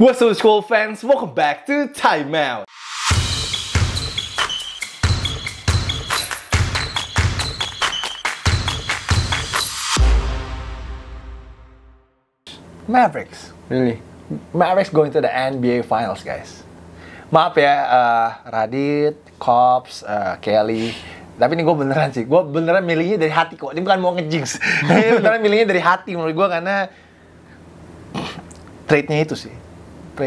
What's up school fans, welcome back to Time Out. Mavericks. Really? Mavericks going to the NBA Finals, guys. Maaf ya, uh, Radit, Cops, uh, Kelly. Tapi ini gue beneran sih, gue beneran milihnya dari hati kok. Ini bukan mau ngejinx. ini beneran milihnya dari hati menurut gue karena trade-nya itu sih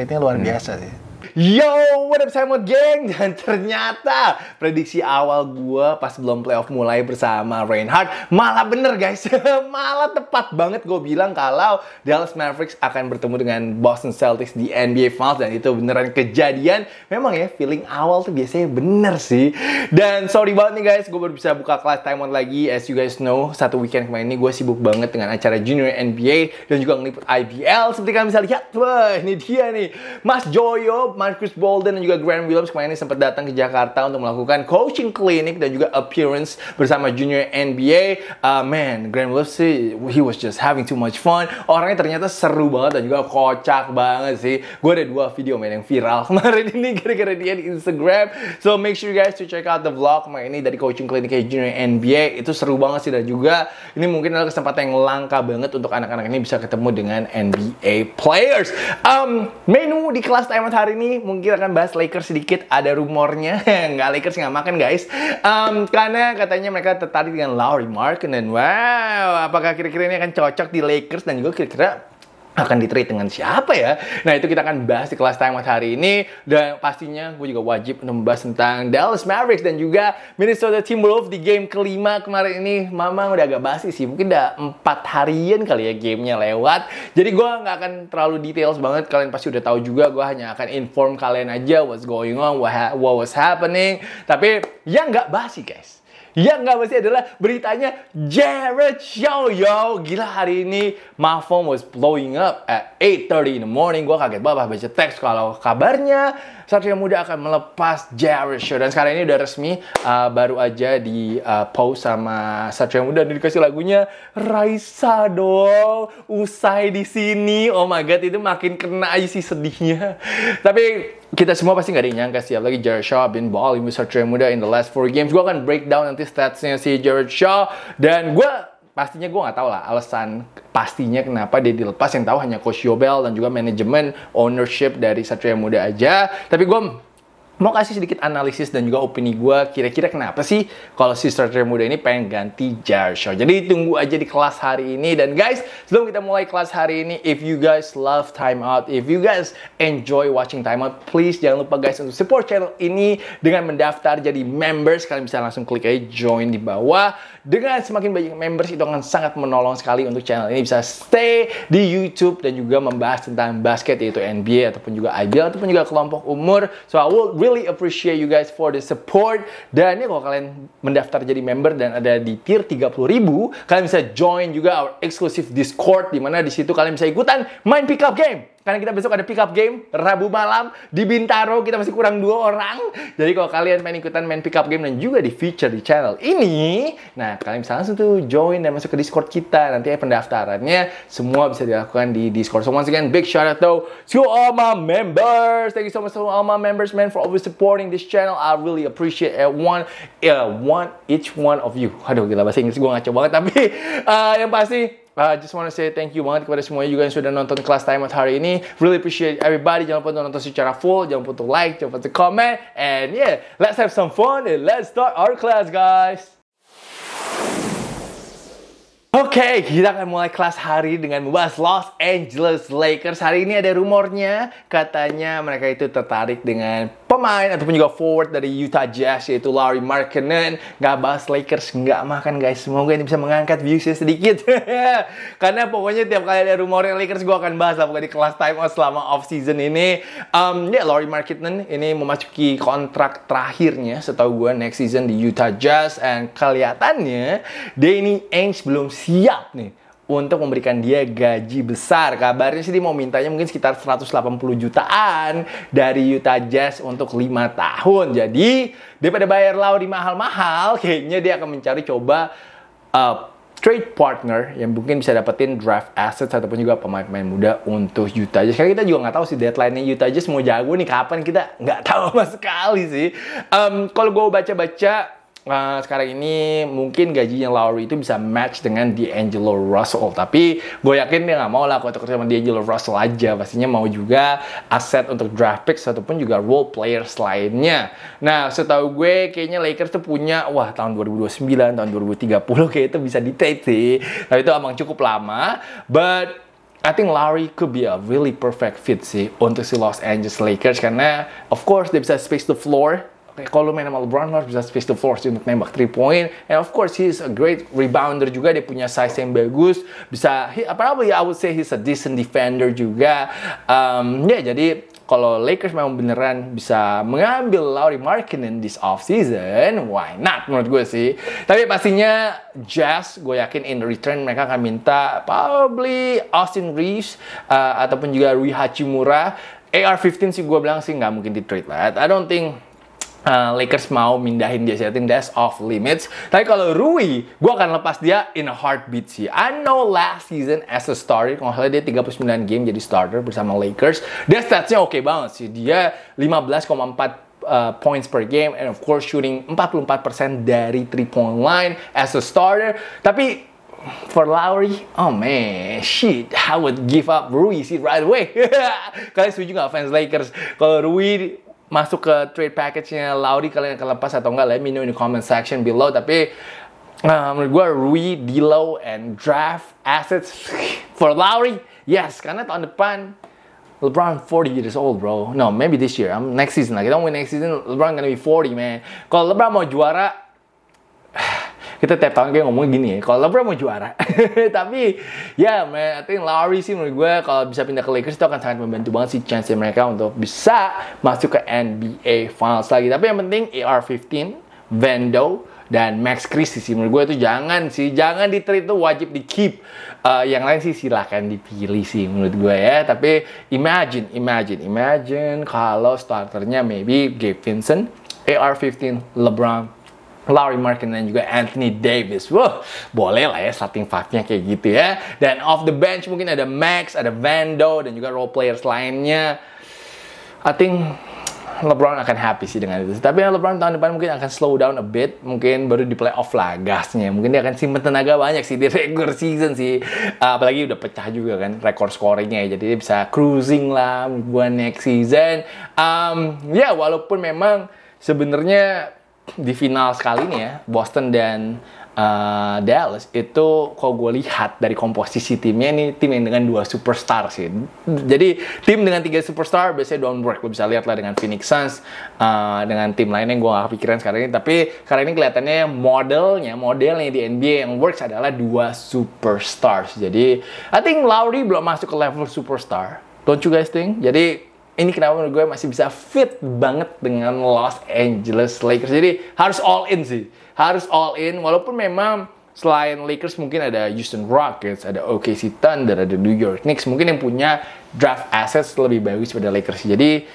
ini luar hmm. biasa sih Yo, what up Simon geng? Dan ternyata prediksi awal gue pas belum playoff mulai bersama Reinhardt malah bener guys. malah tepat banget gue bilang kalau Dallas Mavericks akan bertemu dengan Boston Celtics di NBA Finals dan itu beneran kejadian. Memang ya feeling awal tuh biasanya bener sih. Dan sorry banget nih guys, gue baru bisa buka kelas Simon lagi. As you guys know, satu weekend kemarin ini gue sibuk banget dengan acara Junior NBA dan juga ngeliput IBL. Seperti kalian bisa lihat, wah ini dia nih, Mas Joyo Marcus Bolden dan juga Grant Williams kemarin ini sempat datang ke Jakarta untuk melakukan coaching clinic dan juga appearance bersama junior NBA. Uh, man, Grant Williams sih, he was just having too much fun. Orangnya ternyata seru banget dan juga kocak banget sih. Gue ada dua video main yang viral kemarin ini gara-gara dia di Instagram. So make sure you guys to check out the vlog kemarin ini dari coaching clinic junior NBA. Itu seru banget sih dan juga ini mungkin adalah kesempatan yang langka banget untuk anak-anak ini bisa ketemu dengan NBA players. Um, menu di kelas timeout hari ini ini mungkin akan bahas Lakers sedikit. Ada rumornya, nggak Lakers nggak makan guys. Um, karena katanya mereka tertarik dengan Lowry Mark dan wow, apakah kira-kira ini akan cocok di Lakers dan juga kira-kira akan diterate dengan siapa ya? Nah itu kita akan bahas di kelas time hari ini dan pastinya gue juga wajib membahas tentang Dallas Mavericks dan juga Minnesota Timberwolves di game kelima kemarin ini Mama udah agak basi sih mungkin udah empat harian kali ya gamenya lewat jadi gue nggak akan terlalu details banget kalian pasti udah tahu juga gue hanya akan inform kalian aja what's going on what, what was happening tapi ya nggak basi guys yang nggak mesti adalah beritanya Jared Shaw yo. Gila hari ini my phone was blowing up at 8.30 in the morning. Gue kaget banget baca teks kalau kabarnya Satria Muda akan melepas Jared Show dan sekarang ini udah resmi uh, baru aja di uh, post sama Satria Muda dan dikasih lagunya Raisa dong usai di sini oh my god itu makin kena aja sih sedihnya tapi kita semua pasti nggak ada yang nyangka sih apalagi Jared Shaw been balling with Satria Muda in the last four games gue akan breakdown nanti statsnya si Jared Shaw dan gue pastinya gue nggak tahu lah alasan pastinya kenapa dia dilepas yang tahu hanya coach Yobel dan juga manajemen ownership dari Satria Muda aja tapi gue mau kasih sedikit analisis dan juga opini gue kira-kira kenapa sih kalau si starter muda ini pengen ganti Jarsho. Jadi tunggu aja di kelas hari ini dan guys, sebelum kita mulai kelas hari ini, if you guys love timeout, if you guys enjoy watching timeout, please jangan lupa guys untuk support channel ini dengan mendaftar jadi members. Kalian bisa langsung klik aja join di bawah. Dengan semakin banyak members itu akan sangat menolong sekali untuk channel ini bisa stay di YouTube dan juga membahas tentang basket yaitu NBA ataupun juga IBL ataupun juga kelompok umur. So I will really really appreciate you guys for the support. Dan ya kalau kalian mendaftar jadi member dan ada di tier 30 ribu, kalian bisa join juga our exclusive Discord di mana di situ kalian bisa ikutan main pickup game karena kita besok ada pickup game Rabu malam di Bintaro. Kita masih kurang dua orang. Jadi kalau kalian main ikutan main pickup game dan juga di feature di channel ini, nah kalian bisa langsung tuh join dan masuk ke Discord kita. Nanti ya pendaftarannya semua bisa dilakukan di Discord. So once again, big shout out though to all my members. Thank you so much to all my members, man, for always supporting this channel. I really appreciate everyone, uh, one each one of you. Aduh, gila bahasa Inggris gue ngaco banget. Tapi uh, yang pasti Uh, just want to say thank you banget kepada semuanya juga yang sudah nonton kelas time hari ini. Really appreciate everybody. Jangan lupa nonton secara full, jangan lupa untuk like, jangan lupa untuk comment. And yeah, let's have some fun and let's start our class guys. Oke, okay, kita akan mulai kelas hari dengan membahas Los Angeles Lakers. Hari ini ada rumornya, katanya mereka itu tertarik dengan pemain ataupun juga forward dari Utah Jazz yaitu Larry Markkinen nggak bahas Lakers nggak makan guys semoga ini bisa mengangkat viewsnya sedikit karena pokoknya tiap kali ada rumor yang Lakers gue akan bahas lah pokoknya di kelas time out selama off season ini um, ya yeah, Larry Markkinen ini memasuki kontrak terakhirnya setahu gue next season di Utah Jazz and kelihatannya Danny Ainge belum siap nih untuk memberikan dia gaji besar. Kabarnya sih dia mau mintanya mungkin sekitar 180 jutaan dari Utah Jazz untuk 5 tahun. Jadi, daripada bayar di mahal-mahal, kayaknya dia akan mencari coba uh, trade partner yang mungkin bisa dapetin draft assets ataupun juga pemain-pemain muda untuk Utah Jazz. Karena kita juga nggak tahu sih deadline-nya Utah Jazz mau jago nih kapan kita nggak tahu sama sekali sih. Um, kalau gue baca-baca nah sekarang ini mungkin gajinya Lowry itu bisa match dengan D'Angelo Russell. Tapi gue yakin dia nggak mau lah kalau sama D'Angelo Russell aja. Pastinya mau juga aset untuk draft picks ataupun juga role players lainnya. Nah, setahu gue kayaknya Lakers tuh punya wah tahun 2029, tahun 2030 kayak itu bisa di sih. Tapi itu emang cukup lama. But I think Lowry could be a really perfect fit sih untuk si Los Angeles Lakers karena of course dia bisa space the floor kalau main sama LeBron harus bisa space the floor untuk nembak 3 point and of course he is a great rebounder juga dia punya size yang bagus bisa he, probably I would say he's a decent defender juga um, ya yeah, jadi kalau Lakers memang beneran bisa mengambil Lauri Markkinen this off season, why not menurut gue sih. Tapi pastinya Jazz, gue yakin in return mereka akan minta probably Austin Reeves uh, ataupun juga Rui Hachimura. AR-15 sih gue bilang sih nggak mungkin di trade lah. I don't think Uh, Lakers mau mindahin dia, saya that's off limits. Tapi kalau Rui, gue akan lepas dia in a heartbeat sih. I know last season as a starter, kalau salah dia 39 game jadi starter bersama Lakers. Dia statsnya oke okay banget sih. Dia 15,4 uh, eh, points per game and of course shooting 44% dari 3 point line as a starter. Tapi for Lowry, oh man, shit, I would give up Rui sih right away. Kalian setuju gak fans Lakers? Kalau Rui masuk ke trade package-nya Lauri kalian akan lepas atau enggak let me know in the comment section below tapi uh, menurut gue Rui, Dilo, and draft assets for Lowry yes karena tahun depan LeBron 40 years old bro no maybe this year I'm next season like don't win next season LeBron gonna be 40 man kalau LeBron mau juara kita tiap tahun kayak ngomong gini ya kalau LeBron mau juara tapi ya yeah, I think Lowry sih menurut gue kalau bisa pindah ke Lakers itu akan sangat membantu banget sih chance mereka untuk bisa masuk ke NBA Finals lagi tapi yang penting AR-15 Vando dan Max Christie sih menurut gue itu jangan sih jangan di trade itu wajib di keep uh, yang lain sih silahkan dipilih sih menurut gue ya tapi imagine imagine imagine kalau starternya maybe Gabe Vincent AR15 LeBron Larry Markin dan juga Anthony Davis. Wow, boleh lah ya starting five-nya kayak gitu ya. Dan off the bench mungkin ada Max, ada Vando, dan juga role players lainnya. I think LeBron akan happy sih dengan itu. Tapi LeBron tahun depan mungkin akan slow down a bit, mungkin baru di playoff lah gasnya. Mungkin dia akan simpen tenaga banyak sih di regular season sih. Ah, apalagi udah pecah juga kan rekor scoringnya ya. Jadi dia bisa cruising lah buat next season. Um, ya yeah, walaupun memang sebenarnya di final sekali ini ya Boston dan uh, Dallas itu kok gue lihat dari komposisi timnya ini tim yang dengan dua superstar sih jadi tim dengan tiga superstar biasanya don't work lo bisa lihat lah dengan Phoenix Suns uh, dengan tim lain yang gue gak kepikiran sekarang ini tapi karena ini kelihatannya modelnya modelnya di NBA yang works adalah dua superstars jadi I think Lowry belum masuk ke level superstar don't you guys think jadi ini kenapa menurut gue masih bisa fit banget dengan Los Angeles Lakers. Jadi harus all in sih. Harus all in walaupun memang selain Lakers mungkin ada Houston Rockets, ada OKC Thunder, ada New York Knicks mungkin yang punya draft assets lebih bagus pada Lakers. Jadi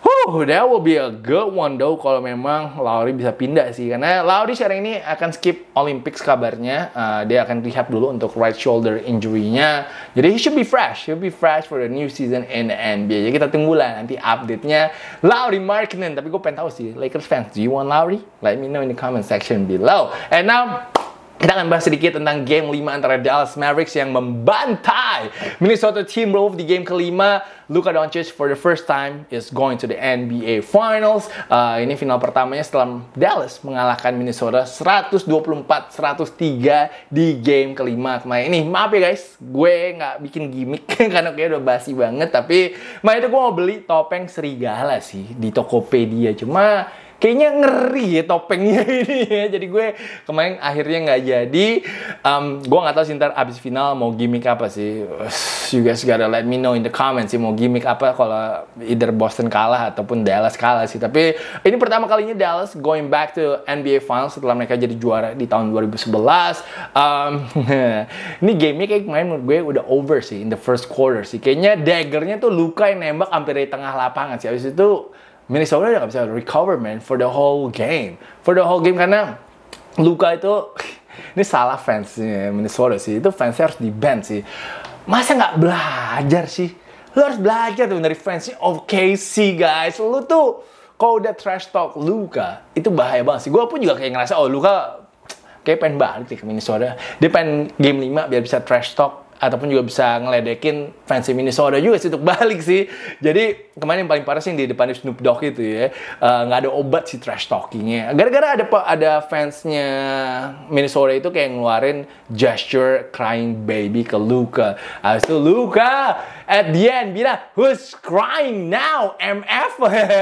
Huh, that will be a good one though kalau memang Lauri bisa pindah sih. Karena Lauri sekarang ini akan skip Olympics kabarnya. Uh, dia akan rehab dulu untuk right shoulder injury-nya. Jadi he should be fresh. he He'll be fresh for the new season in NBA. Jadi kita tunggu lah nanti update-nya Lauri Markkinen. Tapi gue pengen tahu sih, Lakers fans, do you want Lauri? Let me know in the comment section below. And now, kita akan bahas sedikit tentang game 5 antara Dallas Mavericks yang membantai Minnesota Timberwolves di game kelima. Luka Doncic for the first time is going to the NBA Finals. Uh, ini final pertamanya setelah Dallas mengalahkan Minnesota 124-103 di game kelima kemarin. Ini maaf ya guys, gue nggak bikin gimmick karena kayak udah basi banget. Tapi main itu gue mau beli topeng serigala sih di Tokopedia. Cuma kayaknya ngeri ya topengnya ini ya. Jadi gue kemarin akhirnya nggak jadi. Um, gue nggak tahu sih ntar abis final mau gimmick apa sih. You guys gotta let me know in the comments sih mau gimmick apa kalau either Boston kalah ataupun Dallas kalah sih. Tapi ini pertama kalinya Dallas going back to NBA Finals setelah mereka jadi juara di tahun 2011. Um, ini gamenya kayak main menurut gue udah over sih in the first quarter sih. Kayaknya daggernya tuh Luka yang nembak hampir dari tengah lapangan sih. Abis itu Minnesota nggak gak bisa recover man for the whole game for the whole game karena Luka itu ini salah fans ya, Minnesota sih itu fans harus di band sih masa nggak belajar sih lu harus belajar tuh dari fans fansnya sih guys lu tuh kalau udah trash talk Luka itu bahaya banget sih gue pun juga kayak ngerasa oh Luka kayak pengen balik ke Minnesota dia pengen game 5 biar bisa trash talk ataupun juga bisa ngeledekin fansnya Minnesota juga sih untuk balik sih. Jadi kemarin yang paling parah sih yang di depan Snoop Dogg itu ya eh, nggak uh, ada obat sih trash talkingnya. Gara-gara ada ada fansnya Minnesota itu kayak ngeluarin gesture crying baby ke Luka. Habis itu Luka at the end bilang who's crying now MF.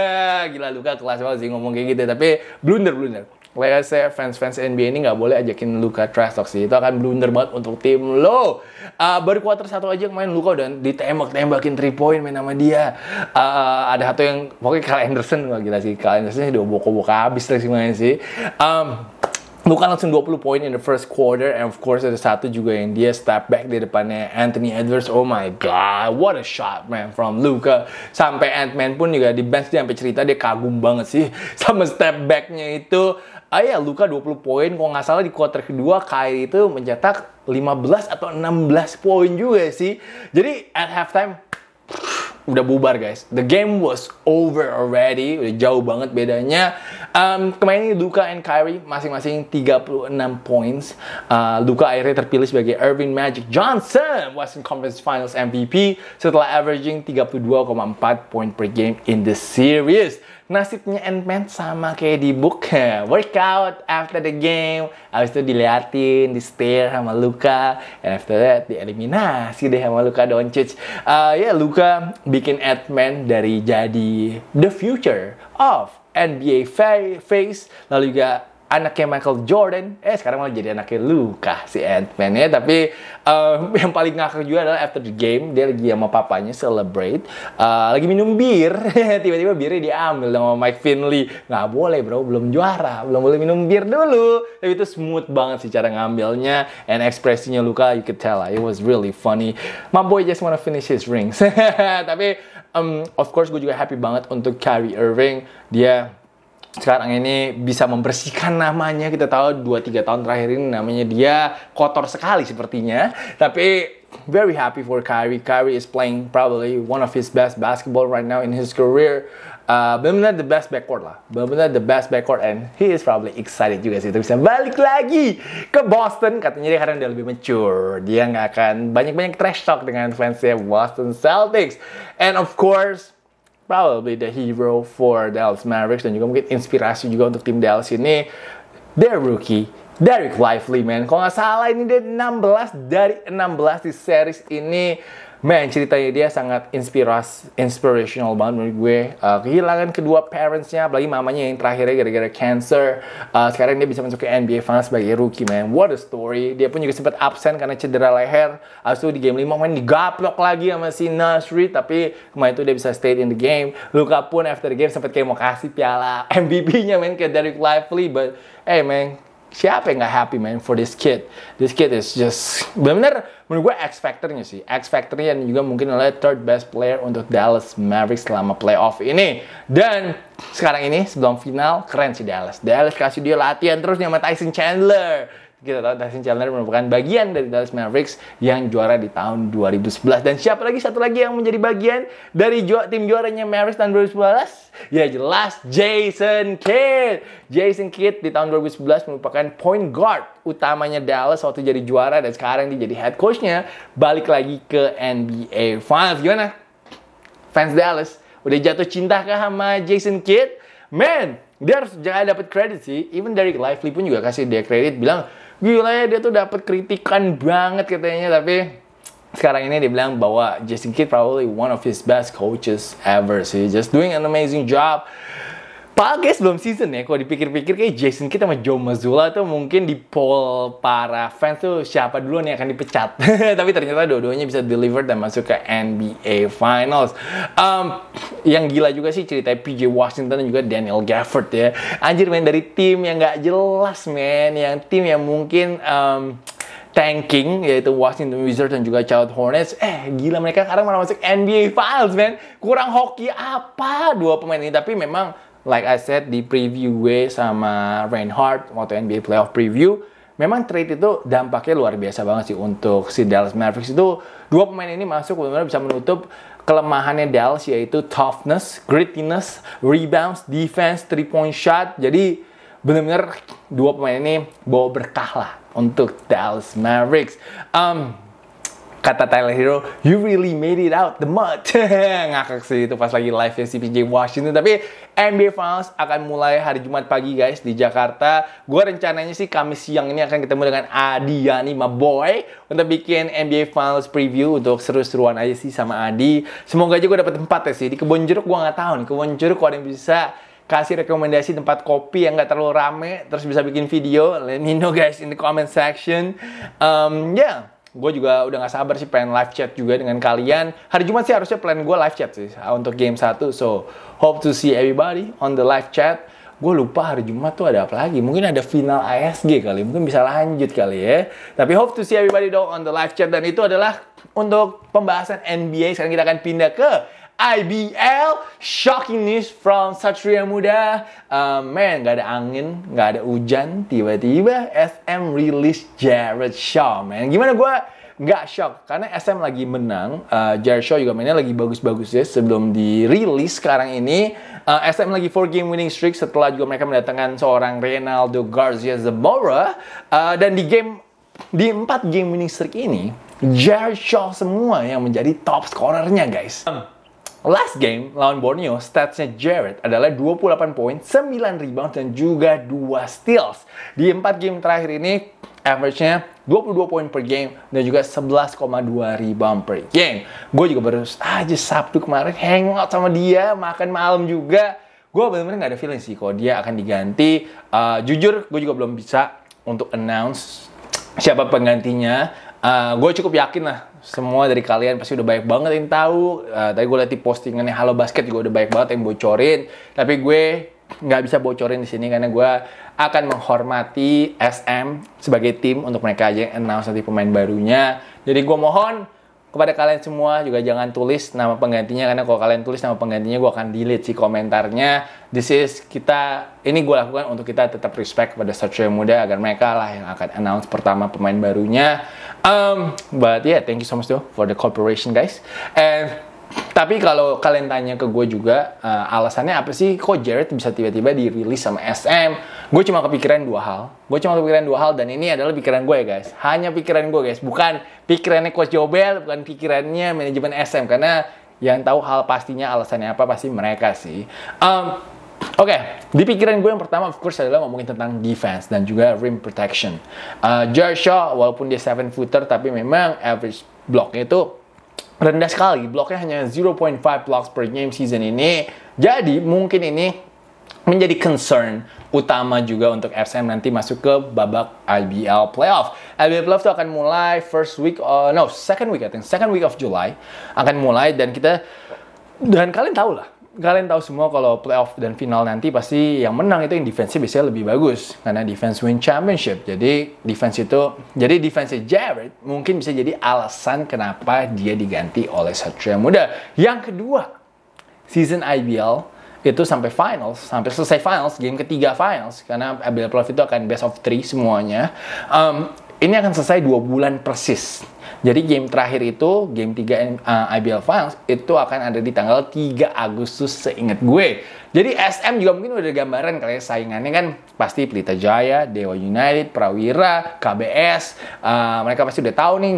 Gila Luka kelas banget sih ngomong kayak gitu tapi blunder blunder. Like I saya fans-fans NBA ini nggak boleh ajakin Luka trash talk sih. Itu akan blunder banget untuk tim lo. Uh, baru quarter satu aja yang main Luka dan ditembak-tembakin 3 point main sama dia. Uh, ada satu yang pokoknya Kyle Anderson nggak gila sih. Kyle Anderson udah bokok-bokok habis sih main sih. Um, Luka langsung 20 poin in the first quarter and of course ada satu juga yang dia step back di depannya Anthony Edwards. Oh my god, what a shot man from Luka. Sampai Ant-Man pun juga di bench dia sampai cerita dia kagum banget sih sama step backnya itu ah ya Luka 20 poin kalau nggak salah di kuarter kedua Kyrie itu mencetak 15 atau 16 poin juga sih jadi at halftime udah bubar guys the game was over already udah jauh banget bedanya Um, kemarin Luka and Kyrie masing-masing 36 points. Uh, Luka akhirnya terpilih sebagai Irving Magic Johnson Western Conference Finals MVP setelah averaging 32,4 point per game in the series. Nasibnya Ant-Man sama kayak di book workout after the game. Habis itu diliatin, di stare sama Luka. And after that dieliminasi deh sama Luka Doncic. Uh, ya yeah, Luka bikin Ant-Man dari jadi the future of NBA Face, lalu juga anaknya Michael Jordan, eh sekarang malah jadi anaknya Luka si Ant-Man ya. Tapi um, yang paling ngakak juga adalah after the game dia lagi sama papanya celebrate, uh, lagi minum bir, tiba-tiba birnya diambil sama Mike Finley. Nggak boleh bro, belum juara, belum boleh minum bir dulu. Tapi itu smooth banget sih cara ngambilnya and ekspresinya Luka, you could tell lah, it was really funny. My boy just wanna finish his rings. Tapi um, of course gue juga happy banget untuk Kyrie Irving dia sekarang ini bisa membersihkan namanya. Kita tahu 2-3 tahun terakhir ini namanya dia kotor sekali sepertinya. Tapi very happy for Kyrie. Kyrie is playing probably one of his best basketball right now in his career. Uh, benar-benar the best backcourt lah. Benar-benar the best backcourt and he is probably excited juga sih. Itu bisa balik lagi ke Boston. Katanya dia karena dia lebih mature. Dia nggak akan banyak-banyak trash talk dengan fansnya Boston Celtics. And of course, probably the hero for Dallas Mavericks dan juga mungkin inspirasi juga untuk tim Dallas ini their rookie Derek Lively man kalau nggak salah ini dia 16 dari 16 di series ini man ceritanya dia sangat inspiras inspirational banget menurut gue uh, kehilangan kedua parentsnya apalagi mamanya yang terakhirnya gara-gara cancer uh, sekarang dia bisa masuk ke NBA Finals sebagai rookie man what a story dia pun juga sempat absen karena cedera leher abis itu di game 5 main digaplok lagi sama si Nasri tapi kemarin itu dia bisa stay in the game Luka pun after the game sempat kayak mau kasih piala MVP-nya main ke Derek Lively but hey man siapa yang gak happy man for this kid this kid is just benar-benar menurut gue X factornya sih X factornya dan juga mungkin adalah third best player untuk Dallas Mavericks selama playoff ini dan sekarang ini sebelum final keren sih Dallas Dallas kasih dia latihan terus sama Tyson Chandler kita tahu Tyson Chandler merupakan bagian dari Dallas Mavericks yang juara di tahun 2011 dan siapa lagi satu lagi yang menjadi bagian dari tim juaranya Mavericks tahun 2011 Ya jelas Jason Kidd. Jason Kidd di tahun 2011 merupakan point guard utamanya Dallas waktu jadi juara dan sekarang dia jadi head coachnya balik lagi ke NBA Finals. Gimana? Fans Dallas udah jatuh cinta ke sama Jason Kidd? Man, dia harus jangan dapat kredit sih. Even dari Lively pun juga kasih dia kredit bilang, gila ya dia tuh dapat kritikan banget katanya tapi sekarang ini dibilang bahwa Jason Kidd probably one of his best coaches ever sih. Just doing an amazing job. Pak guys sebelum season ya, kalau dipikir-pikir kayak Jason Kidd sama Joe Mazzulla tuh mungkin di poll para fans tuh siapa dulu nih akan dipecat. Tapi ternyata dua-duanya bisa deliver dan masuk ke NBA Finals. Um, yang gila juga sih cerita PJ Washington dan juga Daniel Gafford ya. Anjir main dari tim yang gak jelas men, yang tim yang mungkin... Um, tanking yaitu Washington Wizards dan juga Charlotte Hornets. Eh, gila mereka sekarang malah masuk NBA Finals, man. Kurang hoki apa dua pemain ini, tapi memang like I said di preview gue sama Reinhardt waktu NBA playoff preview, memang trade itu dampaknya luar biasa banget sih untuk si Dallas Mavericks itu dua pemain ini masuk benar-benar bisa menutup kelemahannya Dallas yaitu toughness, grittiness, rebounds, defense, three point shot. Jadi bener-bener dua pemain ini bawa berkah lah untuk Dallas Mavericks. Um, kata Tyler Hero, you really made it out the mud. Ngakak sih itu pas lagi live ya si PJ Washington. Tapi NBA Finals akan mulai hari Jumat pagi guys di Jakarta. Gue rencananya sih Kamis siang ini akan ketemu dengan Adi Yani, my boy. Untuk bikin NBA Finals preview untuk seru-seruan aja sih sama Adi. Semoga aja gue dapet tempat ya sih. Di kebun Jeruk gue gak tau nih. kebun Jeruk kalau ada yang bisa kasih rekomendasi tempat kopi yang gak terlalu rame terus bisa bikin video let me know guys in the comment section um, ya yeah. gue juga udah gak sabar sih pengen live chat juga dengan kalian hari Jumat sih harusnya plan gue live chat sih uh, untuk game 1 so hope to see everybody on the live chat gue lupa hari Jumat tuh ada apa lagi mungkin ada final ASG kali mungkin bisa lanjut kali ya tapi hope to see everybody dong on the live chat dan itu adalah untuk pembahasan NBA sekarang kita akan pindah ke IBL Shocking news from Satria Muda uh, Man, gak ada angin, gak ada hujan Tiba-tiba SM rilis Jared Shaw, man Gimana gue gak shock karena SM lagi menang uh, Jared Shaw juga mainnya lagi bagus-bagus ya sebelum dirilis sekarang ini uh, SM lagi 4 game winning streak setelah juga mereka mendatangkan seorang Reynaldo Garcia Zamora uh, dan di game di 4 game winning streak ini Jared Shaw semua yang menjadi top scorernya guys. Um, Last game lawan Borneo, statsnya Jared adalah 28 poin, 9 rebound, dan juga 2 steals. Di 4 game terakhir ini, average-nya 22 poin per game dan juga 11,2 rebound per game. Gue juga baru aja Sabtu kemarin hangout sama dia, makan malam juga. Gue bener-bener gak ada feeling sih kalau dia akan diganti. Uh, jujur, gue juga belum bisa untuk announce siapa penggantinya. Uh, eh, gue cukup yakin lah semua dari kalian pasti udah banyak banget yang tahu. Uh, tadi gue liat di postingannya Halo Basket juga udah banyak banget yang bocorin. Tapi gue nggak bisa bocorin di sini karena gue akan menghormati SM sebagai tim untuk mereka aja yang announce nanti pemain barunya. Jadi gue mohon kepada kalian semua juga jangan tulis nama penggantinya karena kalau kalian tulis nama penggantinya gue akan delete si komentarnya this is kita ini gue lakukan untuk kita tetap respect pada satria muda agar mereka lah yang akan announce pertama pemain barunya um, but yeah thank you so much though for the cooperation guys and tapi kalau kalian tanya ke gue juga, uh, alasannya apa sih kok Jared bisa tiba-tiba dirilis sama SM? Gue cuma kepikiran dua hal. Gue cuma kepikiran dua hal dan ini adalah pikiran gue ya guys. Hanya pikiran gue guys, bukan pikirannya Coach Jobel, bukan pikirannya manajemen SM. Karena yang tahu hal pastinya alasannya apa pasti mereka sih. Um, Oke, okay, di pikiran gue yang pertama of course adalah ngomongin tentang defense dan juga rim protection. Uh, Shaw walaupun dia 7 footer tapi memang average blocknya itu rendah sekali. Bloknya hanya 0.5 blocks per game season ini. Jadi mungkin ini menjadi concern utama juga untuk FCM nanti masuk ke babak IBL playoff. IBL playoff itu akan mulai first week, uh, no second week I think, second week of July akan mulai dan kita dan kalian tahu lah kalian tahu semua kalau playoff dan final nanti pasti yang menang itu yang defensif biasanya lebih bagus karena defense win championship. Jadi defense itu jadi defense Jared mungkin bisa jadi alasan kenapa dia diganti oleh Satria Muda. Yang kedua, season IBL itu sampai finals, sampai selesai finals, game ketiga finals karena IBL playoff itu akan best of three semuanya. Um, ini akan selesai dua bulan persis jadi game terakhir itu, game 3 uh, eh, IBL Finals itu akan ada di tanggal 3 Agustus seingat gue. Jadi SM juga mungkin udah ada gambaran kalian ya, saingannya kan pasti Pelita Jaya, Dewa United, Prawira, KBS, uh, eh, mereka pasti udah tahu nih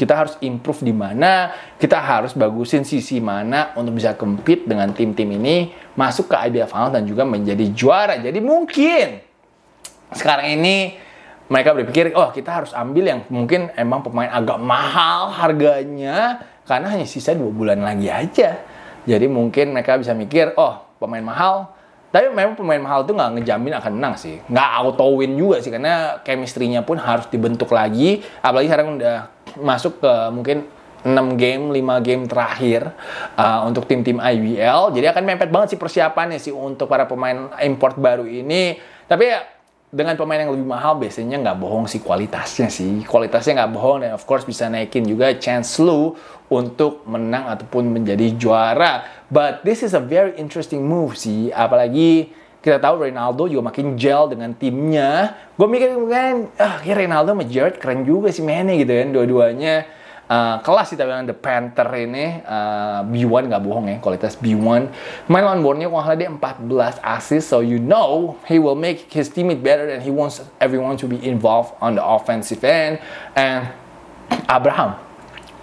kita harus improve di mana, kita harus bagusin sisi mana untuk bisa compete dengan tim-tim ini masuk ke IBL Finals dan juga menjadi juara. Jadi mungkin sekarang ini mereka berpikir, oh kita harus ambil yang mungkin emang pemain agak mahal harganya karena hanya sisa dua bulan lagi aja. Jadi mungkin mereka bisa mikir, oh pemain mahal. Tapi memang pemain mahal itu nggak ngejamin akan menang sih. Nggak auto win juga sih karena chemistry-nya pun harus dibentuk lagi. Apalagi sekarang udah masuk ke mungkin 6 game, 5 game terakhir uh, untuk tim-tim IBL. Jadi akan mepet banget sih persiapannya sih untuk para pemain import baru ini. Tapi ya dengan pemain yang lebih mahal biasanya nggak bohong sih kualitasnya sih kualitasnya nggak bohong dan of course bisa naikin juga chance lu untuk menang ataupun menjadi juara but this is a very interesting move sih apalagi kita tahu Ronaldo juga makin gel dengan timnya gue mikir kan ah ya Ronaldo sama Jared keren juga sih mainnya gitu kan dua-duanya Eh, kelas kita bilang The Panther ini uh, eh, B1 nggak bohong ya kualitas B1 main lawan Borneo kalau dia 14 asis so you know he will make his teammate better and he wants everyone to be involved on the offensive end and Abraham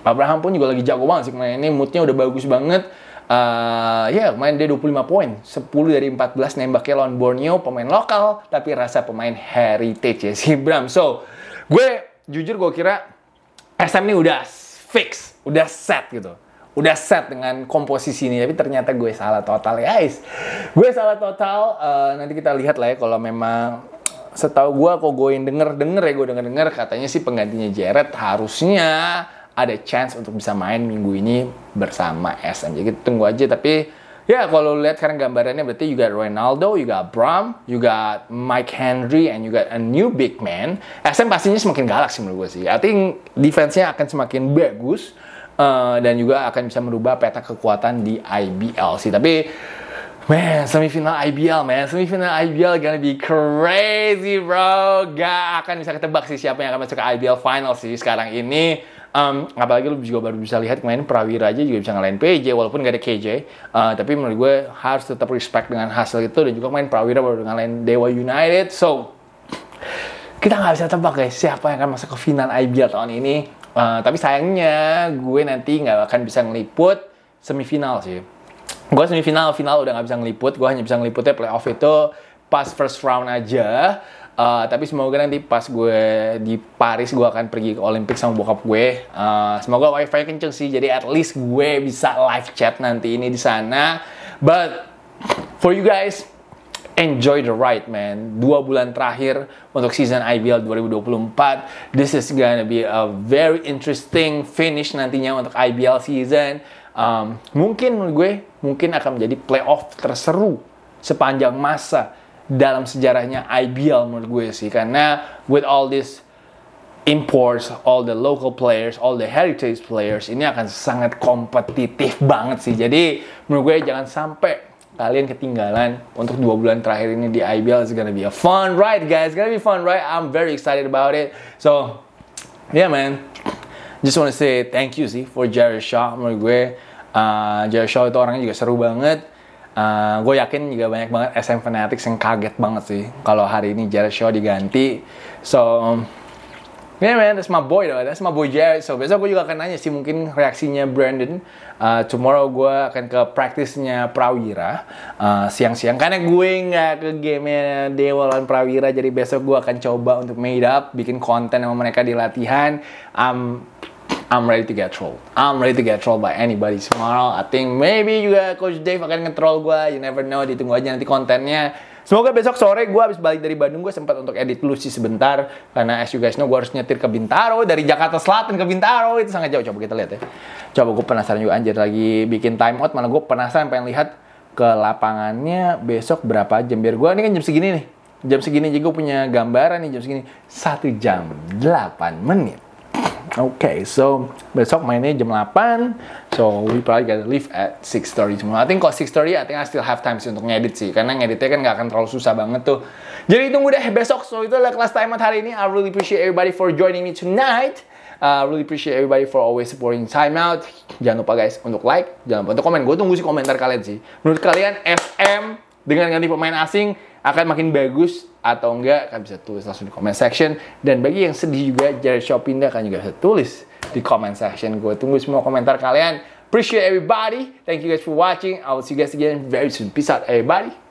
Abraham pun juga lagi jago banget sih main ini moodnya udah bagus banget Uh, ya yeah, main dia 25 poin 10 dari 14 nembaknya lawan Borneo pemain lokal tapi rasa pemain heritage ya si Bram so gue jujur gue kira SM ini udah fix, udah set gitu. Udah set dengan komposisi ini, tapi ternyata gue salah total guys. Gue salah total, uh, nanti kita lihat lah ya kalau memang setahu gue kok gue denger-denger ya, gue denger-denger katanya sih penggantinya Jared harusnya ada chance untuk bisa main minggu ini bersama SM. Jadi tunggu aja, tapi Ya, yeah, kalau lihat sekarang gambarannya berarti you got Ronaldo, you got Bram, you got Mike Henry, and you got a new big man. SM pastinya semakin galak sih menurut gue sih. I think defense-nya akan semakin bagus uh, dan juga akan bisa merubah peta kekuatan di IBL sih. Tapi Man, semifinal IBL, man. Semifinal IBL gonna be crazy, bro. Gak akan bisa ketebak sih siapa yang akan masuk ke IBL final sih sekarang ini um, apalagi lu juga baru bisa lihat kemarin Prawira aja juga bisa ngalahin PJ walaupun gak ada KJ uh, eh, tapi menurut gue harus tetap respect dengan hasil itu dan juga main Prawira baru ngalahin Dewa United so kita nggak bisa tebak guys ya siapa yang akan masuk ke final IBL tahun ini uh, tapi sayangnya gue nanti nggak akan bisa ngeliput semifinal sih gue semifinal final udah nggak bisa ngeliput gue hanya bisa ngeliputnya playoff itu pas first round aja Uh, tapi semoga nanti pas gue di Paris gue akan pergi ke Olympic sama bokap gue. Uh, semoga wifi kenceng sih, jadi at least gue bisa live chat nanti ini di sana. But for you guys, enjoy the ride man. Dua bulan terakhir untuk season IBL 2024, this is gonna be a very interesting finish nantinya untuk IBL season. Um, mungkin menurut gue, mungkin akan menjadi playoff terseru sepanjang masa dalam sejarahnya IBL menurut gue sih karena with all this imports, all the local players, all the heritage players ini akan sangat kompetitif banget sih. Jadi menurut gue jangan sampai kalian ketinggalan untuk dua bulan terakhir ini di IBL. It's gonna be a fun ride, guys. It's gonna be fun ride. I'm very excited about it. So, yeah, man. Just wanna say thank you sih for Jared Shaw menurut gue. Uh, Jared Shaw itu orangnya juga seru banget uh, eh, gue yakin juga banyak banget SM Fanatics yang kaget banget sih kalau hari ini Jared Shaw diganti. So Yeah man, that's my boy though. That's my boy Jared. So besok gue juga akan nanya sih mungkin reaksinya Brandon. Uh, tomorrow gue akan ke praktisnya Prawira uh, siang-siang. Karena gue nggak ke game nya Dewa lawan Prawira, jadi besok gue akan coba untuk made up, bikin konten sama mereka di latihan. Um, I'm ready to get trolled. I'm ready to get trolled by anybody tomorrow. I think maybe juga Coach Dave akan nge-troll gue. You never know, ditunggu aja nanti kontennya. Semoga besok sore gue habis balik dari Bandung gue sempat untuk edit dulu sebentar karena as you guys know gue harus nyetir ke Bintaro dari Jakarta Selatan ke Bintaro itu sangat jauh coba kita lihat ya. Coba gue penasaran juga anjir lagi bikin time out Malah gue penasaran pengen lihat ke lapangannya besok berapa jam biar gue ini kan jam segini nih jam segini juga punya gambaran nih jam segini satu jam delapan menit Okay, so besok mainnya jam 8. So we probably gotta leave at 6.30 tomorrow. I think kalau 6.30 I think I still have time sih untuk ngedit sih. Karena ngeditnya kan gak akan terlalu susah banget tuh. Jadi tunggu deh besok. So itu adalah kelas time hari ini. I really appreciate everybody for joining me tonight. Uh, really appreciate everybody for always supporting Time Out. Jangan lupa guys untuk like, jangan lupa untuk komen. Gue tunggu sih komentar kalian sih. Menurut kalian FM dengan ganti pemain asing akan makin bagus atau enggak kan bisa tulis langsung di comment section dan bagi yang sedih juga jadi shopping, pindah kan juga bisa tulis di comment section gue tunggu semua komentar kalian appreciate everybody thank you guys for watching I will see you guys again very soon peace out everybody